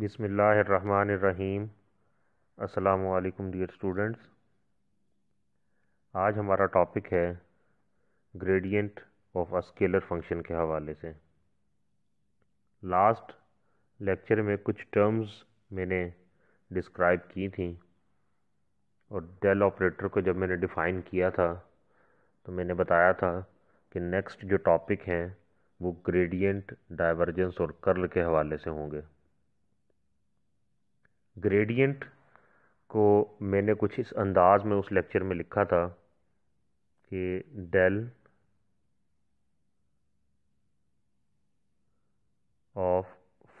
बिसमीम् अस्सलाम dear students आज हमारा टॉपिक है gradient of a scalar scalar function के हवाले से लास्ट लेक्चर में कुछ टर्म्स मैंने डिस्क्राइब की थी और डेल ऑपरेटर को जब मैंने डिफ़ाइन किया था तो मैंने बताया था कि नेक्स्ट जो टॉपिक हैं वो ग्रेडियंट डाइवर्जेंस और कर्ल के हवाले से होंगे ग्रेडियंट को मैंने कुछ इस अंदाज में उस लेक्चर में लिखा था कि डेल ऑफ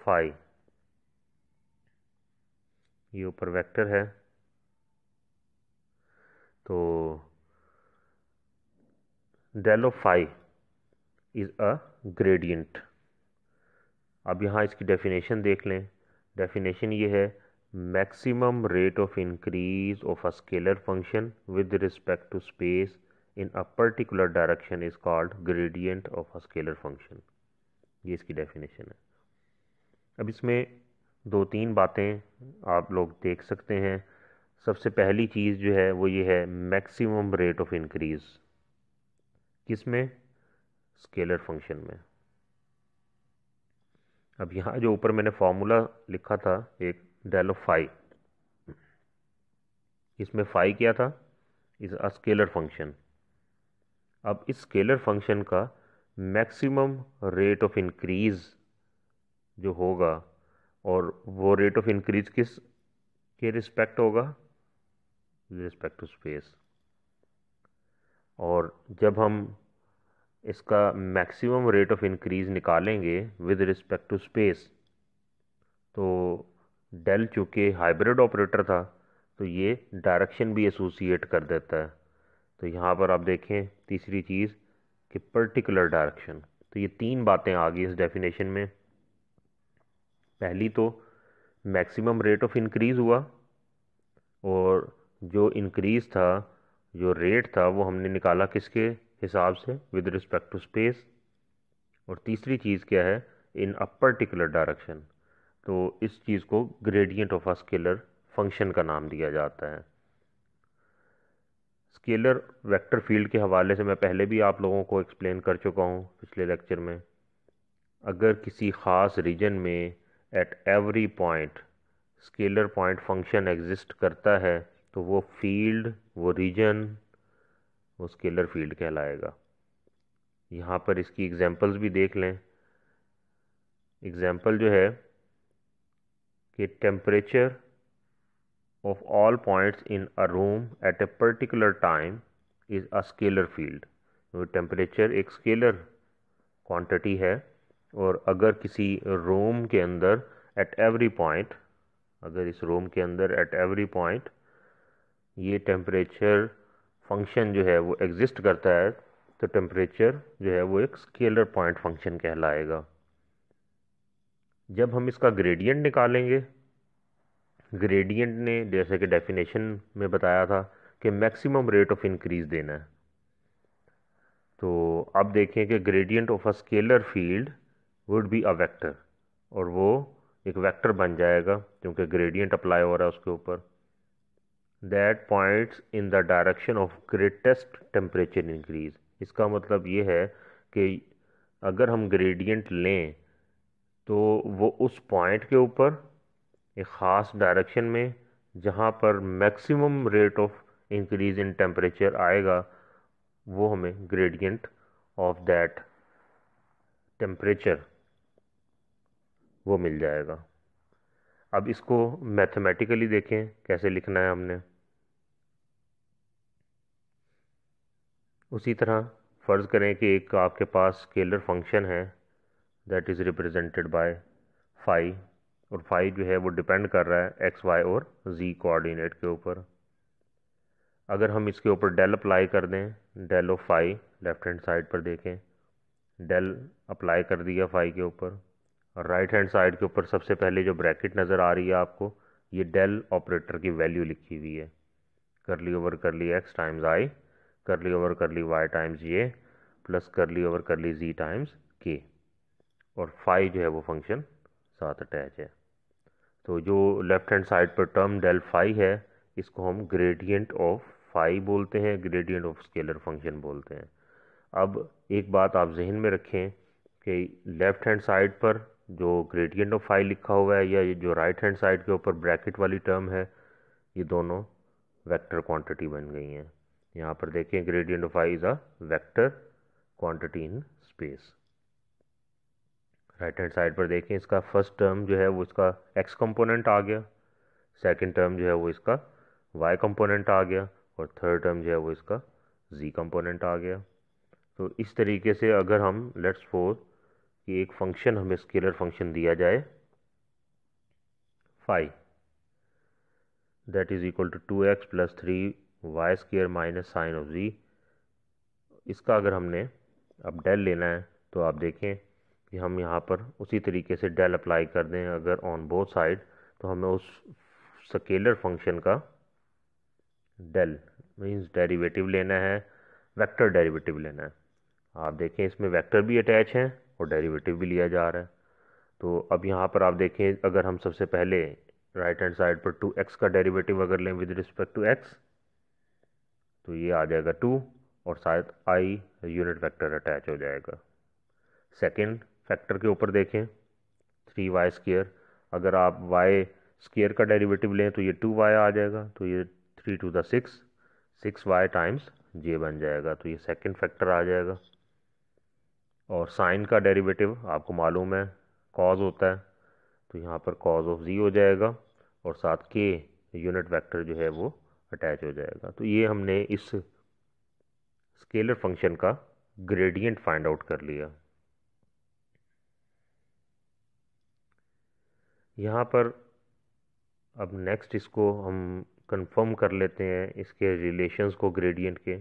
फाई ये ऊपर वेक्टर है तो del of phi is a gradient अब यहाँ इसकी डेफिनेशन देख लें डेफिनेशन ये है maximum rate of increase of a scalar function with respect to space in a particular direction is called gradient of a scalar function ये इसकी definition है अब इसमें दो तीन बातें आप लोग देख सकते हैं सबसे पहली चीज़ जो है वो ये है मैक्सिमम रेट ऑफ इंक्रीज किस में स्केलर फंक्शन में अब यहाँ जो ऊपर मैंने फार्मूला लिखा था एक डेलो फाई इसमें फाई क्या था इज़ अ स्केलर फंक्शन अब इस स्केलर फंक्शन का मैक्सिमम रेट ऑफ इंक्रीज़ जो होगा और वो रेट ऑफ इंक्रीज़ किस के रिस्पेक्ट होगा रिस्पेक्ट टू स्पेस और जब हम इसका मैक्सिमम रेट ऑफ इंक्रीज़ निकालेंगे विद रिस्पेक्ट टू स्पेस तो डेल चूँकि हाइब्रिड ऑपरेटर था तो ये डायरेक्शन भी एसोसिएट कर देता है तो यहाँ पर आप देखें तीसरी चीज़ कि पर्टिकुलर डायरेक्शन तो ये तीन बातें आ गई इस डेफिनेशन में पहली तो मैक्सिमम रेट ऑफ इंक्रीज़ हुआ और जो इंक्रीज़ था जो रेट था वो हमने निकाला किसके हिसाब से विद रिस्पेक्ट टू स्पेस और तीसरी चीज़ क्या है इन अ पर्टिकुलर डायरेक्शन तो इस चीज़ को gradient of a scalar function का नाम दिया जाता है स्केलर वेक्टर फील्ड के हवाले से मैं पहले भी आप लोगों को एक्सप्लेन कर चुका हूँ पिछले लेक्चर में अगर किसी ख़ास रीजन में at every point scalar point function exist करता है तो वो फील्ड वो रीजन वो स्केलर फील्ड कहलाएगा यहाँ पर इसकी एग्जांपल्स भी देख लें एग्जांपल जो है कि temperature of all points in a room at a particular time is a scalar field temperature एक स्केलर क्वांटिटी है और अगर किसी रूम के अंदर एट एवरी पॉइंट अगर इस रूम के अंदर एट एवरी पॉइंट ये टेम्परेचर फंक्शन जो है वो एग्जिस्ट करता है तो टेम्परेचर जो है वो एक स्केलर पॉइंट फंक्शन कहलाएगा जब हम इसका ग्रेडियंट निकालेंगे ग्रेडियंट ने जैसे कि डेफिनेशन में बताया था कि मैक्सिमम रेट ऑफ इंक्रीज देना है तो अब देखें कि gradient of a scalar field would be a vector और वो एक वेक्टर बन जाएगा क्योंकि ग्रेडियंट अप्लाई हो रहा है उसके ऊपर that points in the direction of greatest temperature increase इसका मतलब ये है कि अगर हम ग्रेडियंट लें तो वो उस पॉइंट के ऊपर एक ख़ास डायरेक्शन में जहाँ पर maximum rate of increase in temperature आएगा वो हमें ग्रेडियंट ऑफ दैट टेम्परेचर वो मिल जाएगा अब इसको मैथमेटिकली देखें कैसे लिखना है हमने उसी तरह फ़र्ज़ करें कि एक आपके पास स्केलर फंक्शन है that is represented by phi और फाई जो है वो डिपेंड कर रहा है एक्स वाई और जी कोऑर्डिनेट के ऊपर अगर हम इसके ऊपर डेल अप्लाई कर दें del of phi left hand side पर देखें डेल अप्लाई कर दिया फाई के ऊपर और राइट हैंड साइड के ऊपर सबसे पहले जो ब्रैकेट नज़र आ रही है आपको ये डेल ऑपरेटर की वैल्यू लिखी हुई है करली ओवर कर ली x times I curly over कर ली वाई टाइम्स ये प्लस करली ओवर कर ली जी टाइम्स के और फाइव जो है वो फंक्शन साथ अटैच है तो जो लेफ्ट हैंड साइड पर टर्म डेल फाई है इसको हम ग्रेडियंट ऑफ फाई बोलते हैं ग्रेडियंट ऑफ स्केलर फंक्शन बोलते हैं अब एक बात आप जहन में रखें कि लेफ़्ट हैंड साइड पर जो ग्रेडियंट ऑफ फाइव लिखा हुआ है या जो राइट हैंड साइड के ऊपर ब्रैकेट वाली टर्म है ये दोनों वेक्टर क्वांटिटी बन गई हैं यहाँ पर देखें gradient of phi is a vector quantity in space right hand side पर देखें इसका फर्स्ट टर्म जो है वो इसका एक्स कंपोनेंट आ गया सेकंड टर्म जो है वो इसका वाई कंपोनेंट आ गया और थर्ड टर्म जो है वो इसका जी कंपोनेंट आ गया तो इस तरीके से अगर हम लेट्स फोर कि एक फंक्शन हमें स्केलर फंक्शन दिया जाए phi that is equal to two X plus three Y square minus sine of Z इसका अगर हमने अब डेल लेना है तो आप देखें कि हम यहाँ पर उसी तरीके से डेल अप्लाई कर दें अगर ऑन बोथ साइड तो हमें उस स्केलर फंक्शन का डेल मीन्स डेरिवेटिव लेना है वेक्टर डेरिवेटिव लेना है आप देखें इसमें वेक्टर भी अटैच हैं और डेरिवेटिव भी लिया जा रहा है तो अब यहाँ पर आप देखें अगर हम सबसे पहले राइट हैंड साइड पर टू एक्स का डेरिवेटिव अगर लें विद रिस्पेक्ट टू एक्स तो ये आ जाएगा टू और शायद आई यूनिट वेक्टर अटैच हो जाएगा सेकंड फैक्टर के ऊपर देखें थ्री वाई स्केयर अगर आप वाई स्केयर का डेरिवेटिव लें तो ये टू वाई आ जाएगा तो ये three two the six six Y times J बन जाएगा तो ये सेकंड फैक्टर आ जाएगा और साइन का डेरिवेटिव आपको मालूम है कॉज होता है तो यहाँ पर कॉज ऑफ जी हो जाएगा और साथ के यूनिट वेक्टर जो है वो अटैच हो जाएगा तो ये हमने इस स्केलर फंक्शन का ग्रेडियंट फाइंड आउट कर लिया यहाँ पर अब नेक्स्ट इसको हम कंफर्म कर लेते हैं इसके रिलेशंस को ग्रेडियंट के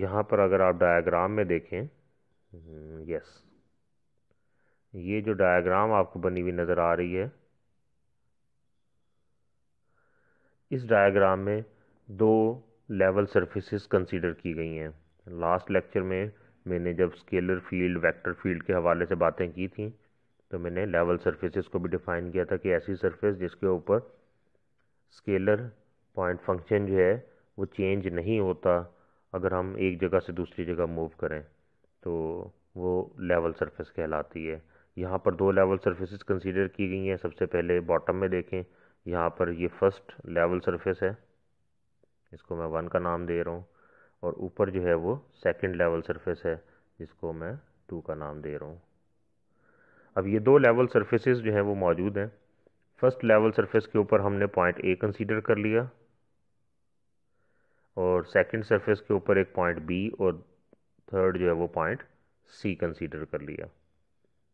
यहाँ पर अगर आप डायग्राम में देखें यस हम्म, ये जो डायग्राम आपको बनी हुई नज़र आ रही है इस डायग्राम में दो लेवल सरफेसेस कंसीडर की गई हैं लास्ट लेक्चर में मैंने जब स्केलर फील्ड वेक्टर फील्ड के हवाले से बातें की थी तो मैंने लेवल सर्फेस को भी डिफाइन किया था कि ऐसी सरफेस जिसके ऊपर स्केलर पॉइंट फंक्शन जो है वो चेंज नहीं होता अगर हम एक जगह से दूसरी जगह मूव करें तो वो लेवल सरफेस कहलाती है यहाँ पर दो लेवल सर्फेसिस कंसीडर की गई हैं सबसे पहले बॉटम में देखें यहाँ पर ये फर्स्ट लेवल सरफेस है इसको मैं वन का नाम दे रहा हूँ और ऊपर जो है वो सेकंड लेवल सरफेस है जिसको मैं टू का नाम दे रहा हूँ अब ये दो लेवल सर्फेस जो हैं वो मौजूद हैं फर्स्ट लेवल सर्फेस के ऊपर हमने पॉइंट ए कंसीडर कर लिया और सेकंड सरफेस के ऊपर एक पॉइंट बी और थर्ड जो है वो पॉइंट सी कंसीडर कर लिया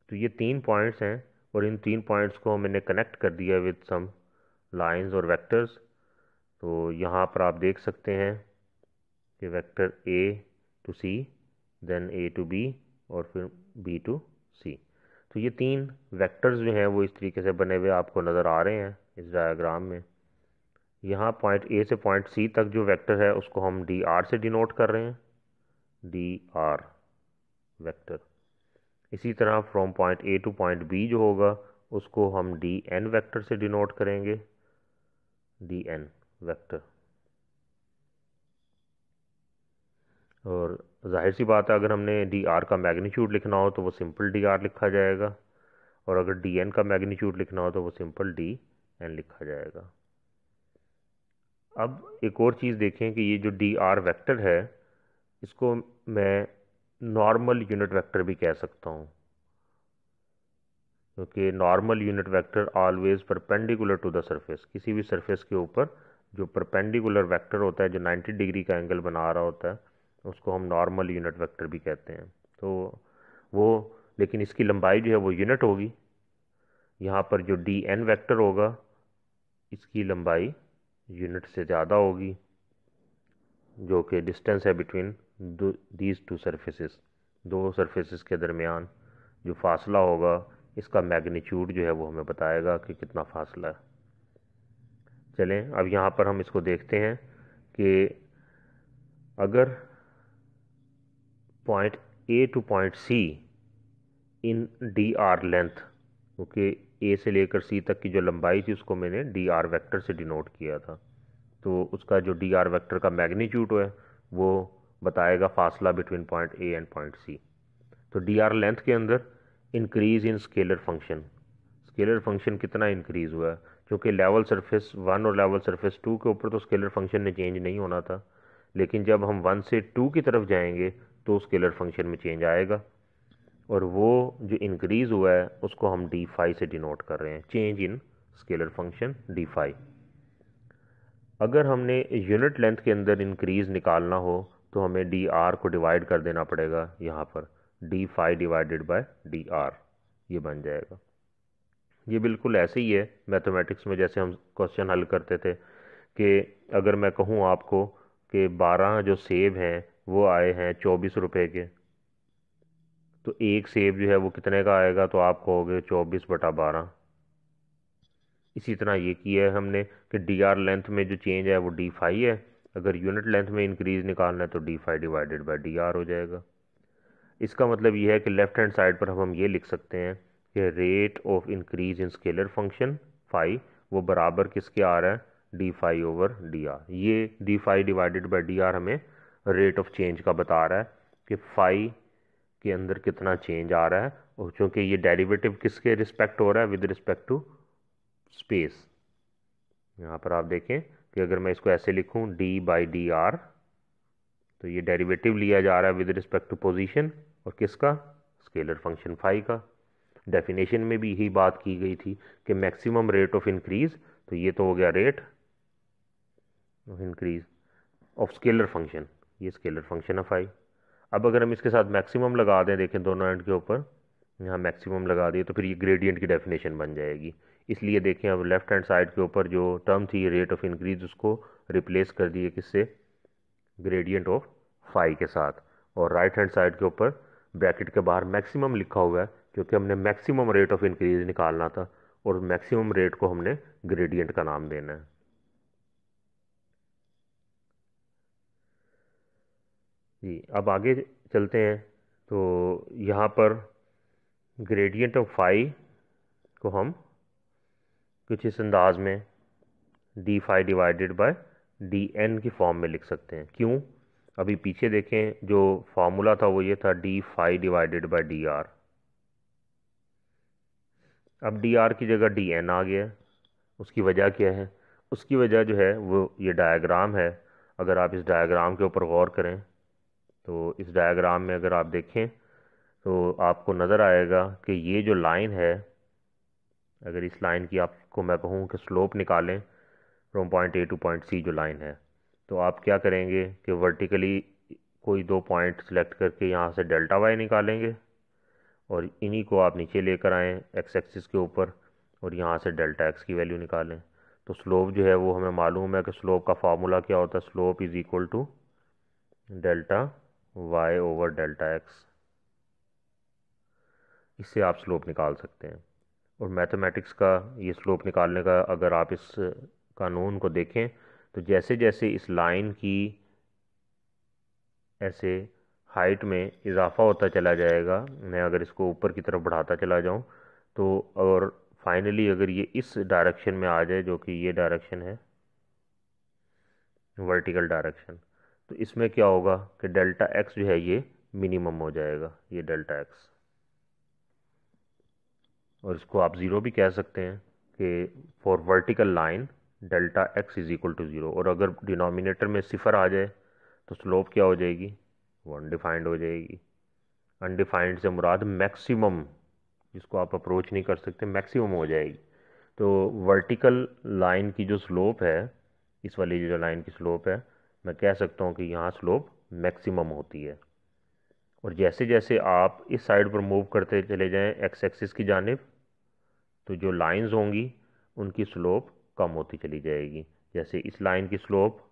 तो ये तीन पॉइंट्स हैं और इन तीन पॉइंट्स को मैंने कनेक्ट कर दिया विद सम लाइंस और वेक्टर्स तो यहाँ पर आप देख सकते हैं कि vector A to C then A to B और फिर बी टू सी तो ये तीन वेक्टर्स जो हैं वो इस तरीके से बने हुए आपको नज़र आ रहे हैं इस डायग्राम में यहाँ पॉइंट ए से पॉइंट सी तक जो वेक्टर है उसको हम डी आर से डिनोट कर रहे हैं डी आर वैक्टर इसी तरह from point A to point B जो होगा उसको हम डी एन वैक्टर से डिनोट करेंगे डी एन वैक्टर और जाहिर सी बात है अगर हमने डी आर का मैग्नीट्यूड लिखना हो तो वो सिंपल डी आर लिखा जाएगा और अगर डी एन का मैग्नीट्यूड लिखना हो तो वो सिंपल डी एन लिखा जाएगा अब एक और चीज़ देखें कि ये जो डी आर वैक्टर है इसको मैं नॉर्मल यूनिट वैक्टर भी कह सकता हूँ क्योंकि normal unit vector always perpendicular to the surface किसी भी सरफेस के ऊपर जो परपेंडिकुलर वैक्टर होता है जो 90 डिग्री का एंगल बना रहा होता है उसको हम नॉर्मल यूनिट वेक्टर भी कहते हैं तो वो लेकिन इसकी लंबाई जो है वो यूनिट होगी यहाँ पर जो डी एन वैक्टर होगा इसकी लंबाई यूनिट से ज़्यादा होगी जो कि डिस्टेंस है बिटवीन दीज टू सरफेसेस दो सरफेसेस के दरमियान जो फासला होगा इसका मैग्नीट्यूड जो है वो हमें बताएगा कि कितना फासला है चलें अब यहाँ पर हम इसको देखते हैं कि अगर point A to point C in dr length length okay, A से लेकर C तक की जो लंबाई थी उसको मैंने dr वैक्टर से डिनोट किया था तो उसका जो dr वैक्टर का मैग्नीट्यूड है वो बताएगा फासला between point A and point C तो डी आर लेंथ के अंदर increase in scalar function scalar function कितना इंक्रीज़ हुआ है क्योंकि लेवल सरफेस वन और लेवल सरफेस टू के ऊपर तो स्केलर फंक्शन ने चेंज नहीं होना था लेकिन जब हम वन से टू की तरफ जाएंगे तो स्केलर फंक्शन में चेंज आएगा और वो जो इंक्रीज़ हुआ है उसको हम डी फाई से डिनोट कर रहे हैं change in scalar function D phi अगर हमने यूनिट लेंथ के अंदर इंक्रीज़ निकालना हो तो हमें डी आर को डिवाइड कर देना पड़ेगा यहाँ पर D phi divided by D R ये बन जाएगा ये बिल्कुल ऐसे ही है मैथमेटिक्स में जैसे हम क्वेश्चन हल करते थे कि अगर मैं कहूँ आपको कि बारह जो सेब हैं वो आए हैं चौबीस रुपये के तो एक सेब जो है वो कितने का आएगा तो आप कहोगे चौबीस बटा बारह इसी तरह ये किया है हमने कि डी आर लेंथ में जो चेंज है वो डी फाई है अगर यूनिट लेंथ में इंक्रीज निकालना है तो D phi divided by D R हो जाएगा इसका मतलब ये है कि लेफ़्ट हैंड साइड पर हम हम ये लिख सकते हैं कि rate of increase in scalar function phi वो बराबर किसके आ रहा है D phi over D R ये D phi divided by D R हमें रेट ऑफ चेंज का बता रहा है कि फाइव के अंदर कितना चेंज आ रहा है और चूँकि ये डेरिवेटिव किसके रिस्पेक्ट हो रहा है विद रिस्पेक्ट टू स्पेस यहाँ पर आप देखें कि अगर मैं इसको ऐसे लिखूँ डी बाई डी आर तो ये डेरिवेटिव लिया जा रहा है विद रिस्पेक्ट टू पोजिशन और किसका स्केलर फंक्शन फाइव का डेफिनेशन में भी यही बात की गई थी कि मैक्सिमम रेट ऑफ इंक्रीज तो ये तो हो गया rate of increase of scalar function ये स्केलर फंक्शन ऑफ आई अब अगर हम इसके साथ मैक्सिमम लगा दें देखें दोनों एंड के ऊपर यहाँ मैक्सिमम लगा दिए तो फिर ये ग्रेडियंट की डेफिनेशन बन जाएगी इसलिए देखें अब लेफ्ट हैंड साइड के ऊपर जो टर्म थी रेट ऑफ इंक्रीज उसको रिप्लेस कर दिए किससे ग्रेडियंट ऑफ फाई के साथ और राइट हैंड साइड के ऊपर ब्रैकेट के बाहर मैक्सिमम लिखा हुआ है क्योंकि हमने मैक्सिमम रेट ऑफ इंक्रीज निकालना था और मैक्सिमम रेट को हमने ग्रेडियंट का नाम देना है जी अब आगे चलते हैं तो यहाँ पर ग्रेडियंट ऑफ फाई को हम कुछ इस अंदाज में D phi divided by D N की फॉर्म में लिख सकते हैं क्यों अभी पीछे देखें जो फार्मूला था वो ये था d phi divided by D r अब डी आर की जगह डी एन आ गया उसकी वजह क्या है उसकी वजह जो है वो ये डायग्राम है अगर आप इस डायग्राम के ऊपर गौर करें तो इस डायग्राम में अगर आप देखें तो आपको नज़र आएगा कि ये जो लाइन है अगर इस लाइन की आपको मैं कहूँ कि स्लोप निकालें from point A to point C जो लाइन है तो आप क्या करेंगे कि वर्टिकली कोई दो पॉइंट सिलेक्ट करके यहाँ से डेल्टा वाई निकालेंगे और इन्हीं को आप नीचे लेकर आएँ एक्स एक्सिस के ऊपर और यहाँ से डेल्टा एक्स की वैल्यू निकालें तो स्लोप जो है वो हमें मालूम है कि स्लोप का फार्मूला क्या होता है slope is equal to delta y over delta x इससे आप स्लोप निकाल सकते हैं और मैथमेटिक्स का ये स्लोप निकालने का अगर आप इस कानून को देखें तो जैसे जैसे इस लाइन की ऐसे हाइट में इजाफा होता चला जाएगा मैं अगर इसको ऊपर की तरफ बढ़ाता चला जाऊं तो और फाइनली अगर ये इस डायरेक्शन में आ जाए जो कि ये डायरेक्शन है वर्टिकल डायरेक्शन तो इसमें क्या होगा कि डेल्टा एक्स जो है ये मिनिमम हो जाएगा ये डेल्टा एक्स और इसको आप ज़ीरो भी कह सकते हैं कि for vertical line delta x is equal to zero और अगर डिनोमिनेटर में सिफर आ जाए तो स्लोप क्या हो जाएगी वो अनडिफाइंड हो जाएगी अनडिफाइंड से मुराद मैक्सिमम जिसको आप अप्रोच नहीं कर सकते मैक्सिमम हो जाएगी तो वर्टिकल लाइन की जो स्लोप है इस वाली जो लाइन की स्लोप है मैं कह सकता हूँ कि यहाँ स्लोप मैक्सिमम होती है और जैसे जैसे आप इस साइड पर मूव करते चले जाएं एक्स एक्सिस की जानब तो जो लाइंस होंगी उनकी स्लोप कम होती चली जाएगी जैसे इस लाइन की स्लोप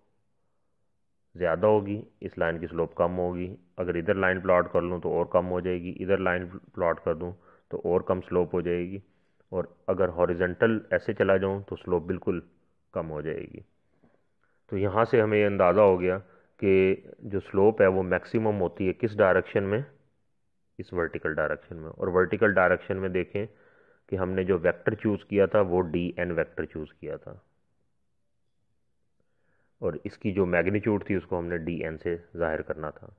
ज़्यादा होगी इस लाइन की स्लोप कम होगी अगर इधर लाइन प्लॉट कर लूँ तो और कम हो जाएगी इधर लाइन प्लॉट कर दूँ तो और कम स्लोप हो जाएगी और अगर हॉरिजेंटल ऐसे चला जाऊँ तो स्लोप बिल्कुल कम हो जाएगी तो यहाँ से हमें अंदाज़ा हो गया कि जो स्लोप है वो मैक्सिमम होती है किस डायरेक्शन में इस वर्टिकल डायरेक्शन में और वर्टिकल डायरेक्शन में देखें कि हमने जो वेक्टर चूज़ किया था वो डी एन वैक्टर चूज़ किया था और इसकी जो मैग्नीट्यूड थी उसको हमने डी एन से ज़ाहिर करना था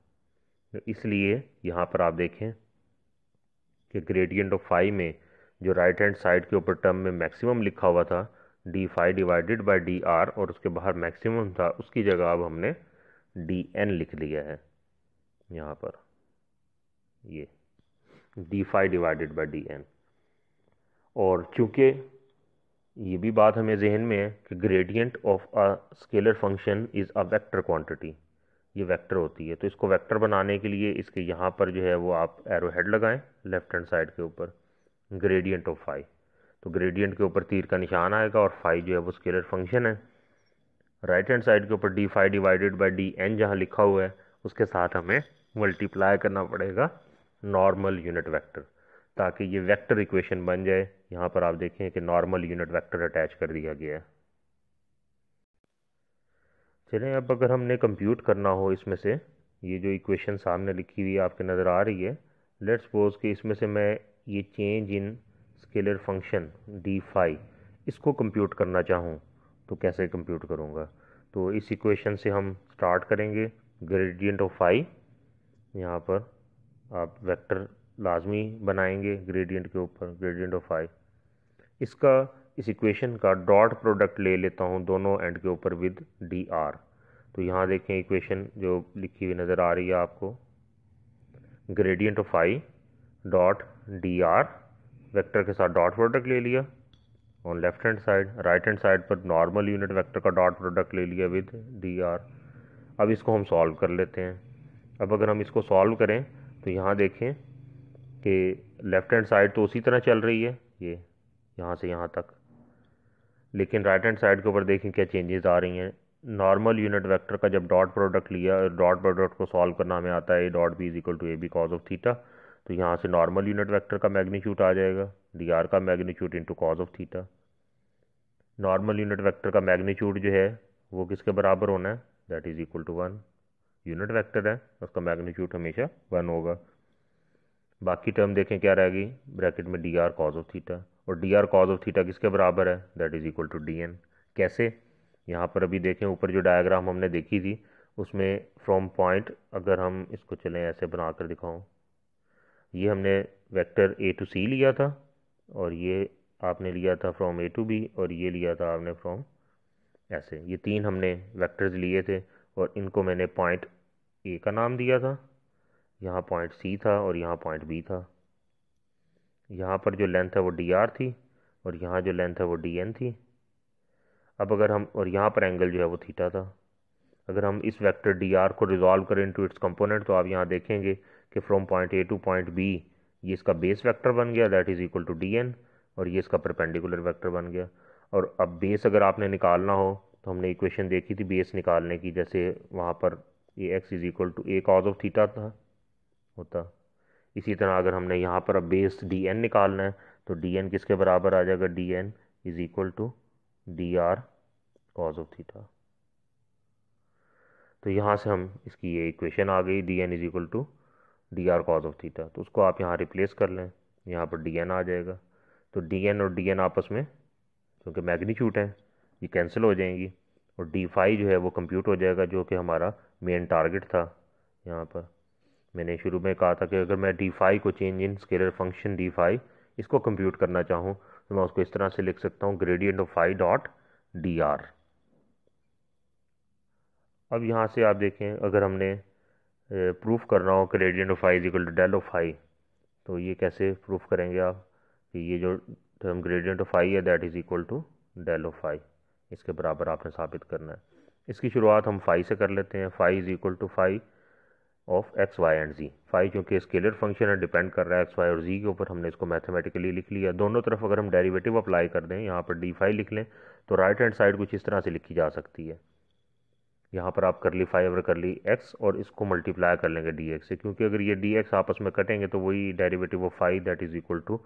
तो इसलिए यहाँ पर आप देखें कि ग्रेडियंट ऑफ फाइव में जो राइट हैंड साइड के ऊपर टर्म में मैक्सिमम लिखा हुआ था d phi divided by D r और उसके बाहर मैक्सिमम था उसकी जगह अब हमने डी एन लिख लिया है यहाँ पर ये d phi divided by d n और चूँकि ये भी बात हमें जहन में है कि gradient of a scalar function is a vector quantity ये वेक्टर होती है तो इसको वेक्टर बनाने के लिए इसके यहाँ पर जो है वो आप एरो हेड लगाएं लेफ्ट हैंड साइड के ऊपर ग्रेडियंट ऑफ फाइव तो ग्रेडियंट के ऊपर तीर का निशान आएगा और फाइव जो है वो स्केलर फंक्शन है राइट हैंड साइड के ऊपर d phi divided by d n जहाँ लिखा हुआ है उसके साथ हमें मल्टीप्लाई करना पड़ेगा नॉर्मल यूनिट वैक्टर ताकि ये वैक्टर इक्वेशन बन जाए यहाँ पर आप देखें कि नॉर्मल यूनिट वैक्टर अटैच कर दिया गया है चलें अब अगर हमने कंप्यूट करना हो इसमें से ये जो इक्वेशन सामने लिखी हुई आपके नज़र आ रही है लेट्स सपोज कि इसमें से मैं ये change in scalar function D phi इसको कंप्यूट करना चाहूँ तो कैसे कंप्यूट करूँगा तो इस इक्वेशन से हम स्टार्ट करेंगे ग्रेडियंट ऑफ फाई यहाँ पर आप वेक्टर लाजमी बनाएंगे ग्रेडियंट के ऊपर ग्रेडियंट ऑफ फाई इसका इस इक्वेशन का डॉट प्रोडक्ट ले लेता हूँ दोनों एंड के ऊपर विद डी आर तो यहाँ देखें इक्वेशन जो लिखी हुई नज़र आ रही है आपको gradient of phi dot d r vector के साथ डॉट प्रोडक्ट ले लिया on left hand side right hand side पर नॉर्मल यूनिट वेक्टर का डॉट प्रोडक्ट ले लिया विद डी आर अब इसको हम सॉल्व कर लेते हैं अब अगर हम इसको सॉल्व करें तो यहाँ देखें कि लेफ़्ट हैंड साइड तो उसी तरह चल रही है ये यहाँ से यहाँ तक लेकिन राइट हैंड साइड के ऊपर देखें क्या चेंजेस आ रही हैं नॉर्मल यूनिट वेक्टर का जब डॉट प्रोडक्ट लिया डॉट प्रोडक्ट को सॉल्व करना हमें आता है A dot B is equal to A B cos of theta तो यहाँ से नॉर्मल यूनिट वेक्टर का मैग्नीट्यूट आ जाएगा डी आर का magnitude into cos of theta normal unit vector का मैग्नीट्यूट जो है वो किसके बराबर होना है that is equal to one unit vector है उसका मैग्नीट्यूट हमेशा वन होगा बाकी टर्म देखें क्या रहेगी ब्रैकेट में d r cos of theta और d r cos of theta किसके बराबर है that is equal to d n कैसे यहाँ पर अभी देखें ऊपर जो डायग्राम हमने देखी थी उसमें फ्रॉम पॉइंट अगर हम इसको चलें ऐसे बना कर दिखाऊँ ये हमने वेक्टर ए टू सी लिया था और ये आपने लिया था फ्रॉम ए टू बी और ये लिया था आपने फ्रॉम ऐसे ये तीन हमने वेक्टर्स लिए थे और इनको मैंने पॉइंट ए का नाम दिया था यहाँ पॉइंट सी था और यहाँ पॉइंट बी था यहाँ पर जो लेंथ है वो डी आर थी और यहाँ जो लेंथ है वो डी एन थी अब अगर हम और यहाँ पर एंगल जो है वो थीटा था अगर हम इस वेक्टर डी आर को रिजॉल्व करें टू इट्स कंपोनेंट तो आप यहाँ देखेंगे कि from point A to point B ये इसका बेस वेक्टर बन गया that is equal to d n और ये इसका परपेंडिकुलर वेक्टर बन गया और अब बेस अगर आपने निकालना हो तो हमने इक्वेशन देखी थी बेस निकालने की जैसे वहाँ पर A x is equal to A cos of theta था होता इसी तरह अगर हमने यहाँ पर अब बेस डी एन निकालना है तो डी एन किसके बराबर आ जाएगा d n is equal to d r cos of theta तो यहाँ से हम इसकी ये इक्वेशन आ गई d n is equal to d r cos of theta तो उसको आप यहाँ रिप्लेस कर लें यहाँ पर डी एन आ जाएगा तो डी एन और डी एन आपस में क्योंकि मैग्नीट्यूट हैं ये कैंसिल हो जाएंगी और डी फाई जो है वो कंप्यूट हो जाएगा जो कि हमारा मेन टारगेट था यहाँ पर मैंने शुरू में कहा था कि अगर मैं डी फाई को change in scalar function D phi इसको कंप्यूट करना चाहूँ तो मैं उसको इस तरह से लिख सकता हूँ gradient of phi dot d r अब यहाँ से आप देखें अगर हमने प्रूफ करना हो gradient of I is equal to del of I तो ये कैसे प्रूफ करेंगे आप कि ये जो टर्म ग्रेडियंट ऑफ आई है that is equal to del of I इसके बराबर आपने साबित करना है इसकी शुरुआत हम फाई से कर लेते हैं phi is equal to phi of x y and z phi चूँकि स्केलर फंक्शन है डिपेंड कर रहा है एक्स वाई और जी के ऊपर हमने इसको मैथमेटिकली लिख लिया दोनों तरफ अगर हम डेरिवेटिव अप्लाई कर दें यहाँ पर डी फाइव लिख लें तो राइट हैंड साइड कुछ इस तरह से लिखी जा सकती है यहाँ पर आप कर ली फाइव और कर ली एक्स और इसको मल्टीप्लाई कर लेंगे डी एक्स से क्योंकि अगर ये डी एक्स आपस में कटेंगे तो वही derivative of phi that is equal to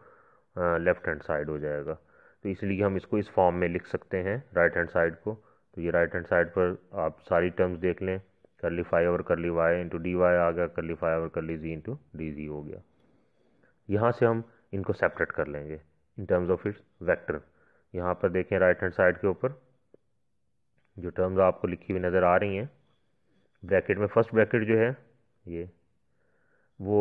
left hand side हो जाएगा तो इसलिए हम इसको इस फॉर्म में लिख सकते हैं राइट हैंड साइड को तो ये राइट हैंड साइड पर आप सारी टर्म्स देख लें कर ली फाइव ओवर कर ली वाई इंटू डी वाई आ गया कर ली फाइव ओवर कर ली जी इंटू डी जी हो गया यहाँ से हम इनको सेपरेट कर लेंगे in terms of its vector यहाँ पर देखें राइट हैंड साइड के ऊपर जो टर्म्स आपको लिखी हुई नज़र आ रही हैं ब्रैकेट में फर्स्ट ब्रैकेट जो है ये वो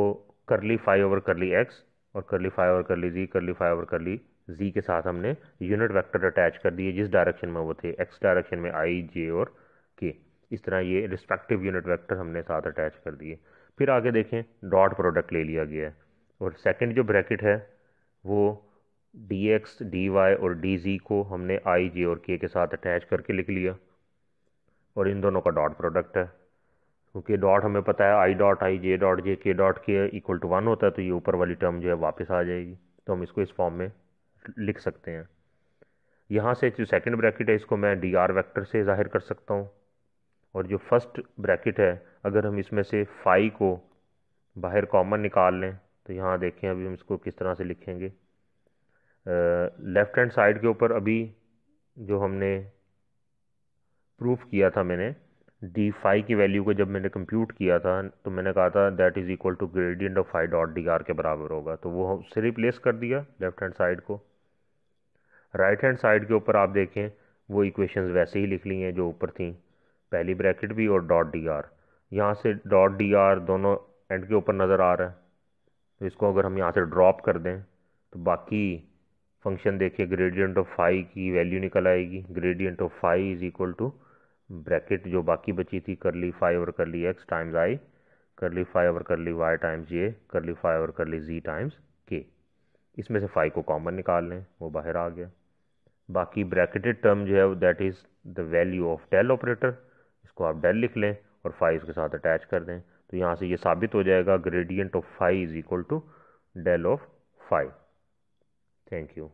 करली फाइव ओवर करली एक्स और करली फाइव ओवर करली जी करली फाइव ओवर करली जी के साथ हमने यूनिट वेक्टर अटैच कर दिए जिस डायरेक्शन में वो थे एक्स डायरेक्शन में आई जे और के इस तरह ये रिस्पेक्टिव यूनिट वेक्टर हमने साथ अटैच कर दिए फिर आगे देखें डॉट प्रोडक्ट ले लिया गया है और सेकेंड जो ब्रैकेट है वो डी एक्स डी वाई और डी जी को हमने आई जे और के के साथ अटैच करके लिख लिया और इन दोनों का डॉट प्रोडक्ट है क्योंकि डॉट हमें पता है I dot I J dot J के डॉट के इक्वल टू वन होता है तो ये ऊपर वाली टर्म जो है वापस आ जाएगी तो हम इसको इस फॉर्म में लिख सकते हैं यहाँ से जो सेकंड ब्रैकेट है इसको मैं डी आर वैक्टर से जाहिर कर सकता हूँ और जो फर्स्ट ब्रैकेट है अगर हम इसमें से फाई को बाहर कॉमन निकाल लें तो यहाँ देखें अभी हम इसको किस तरह से लिखेंगे लेफ़्ट हैंड साइड के ऊपर अभी जो हमने प्रूफ किया था मैंने डी फाइव की वैल्यू को जब मैंने कंप्यूट किया था तो मैंने कहा था that is equal to gradient of phi dot d r के बराबर होगा तो वो उससे रिप्लेस कर दिया लेफ़्ट हैंड साइड को राइट हैंड साइड के ऊपर आप देखें वो इक्वेशंस वैसे ही लिख ली हैं जो ऊपर थी पहली ब्रैकेट भी और डॉट डी आर यहाँ से डॉट डी आर दोनों एंड के ऊपर नज़र आ रहा है तो इसको अगर हम यहाँ से ड्रॉप कर दें तो बाकी फंक्शन देखिए ग्रेडियंट ऑफ फाइव की वैल्यू निकल आएगी gradient of phi is equal to bracket जो बाकी बची थी करली फाइव और करली एक्स टाइम्स आई करली फाइव और करली वाई टाइम्स ये करली फाइव और करली जी टाइम्स के इसमें से फाइव को कॉमन निकाल लें वो बाहर आ गया बाकी ब्रैकेटेड टर्म जो है that is the value of del operator इसको आप डेल लिख लें और फाइव उसके साथ अटैच कर दें तो यहाँ से ये साबित हो जाएगा gradient of phi is equal to del of phi Thank you.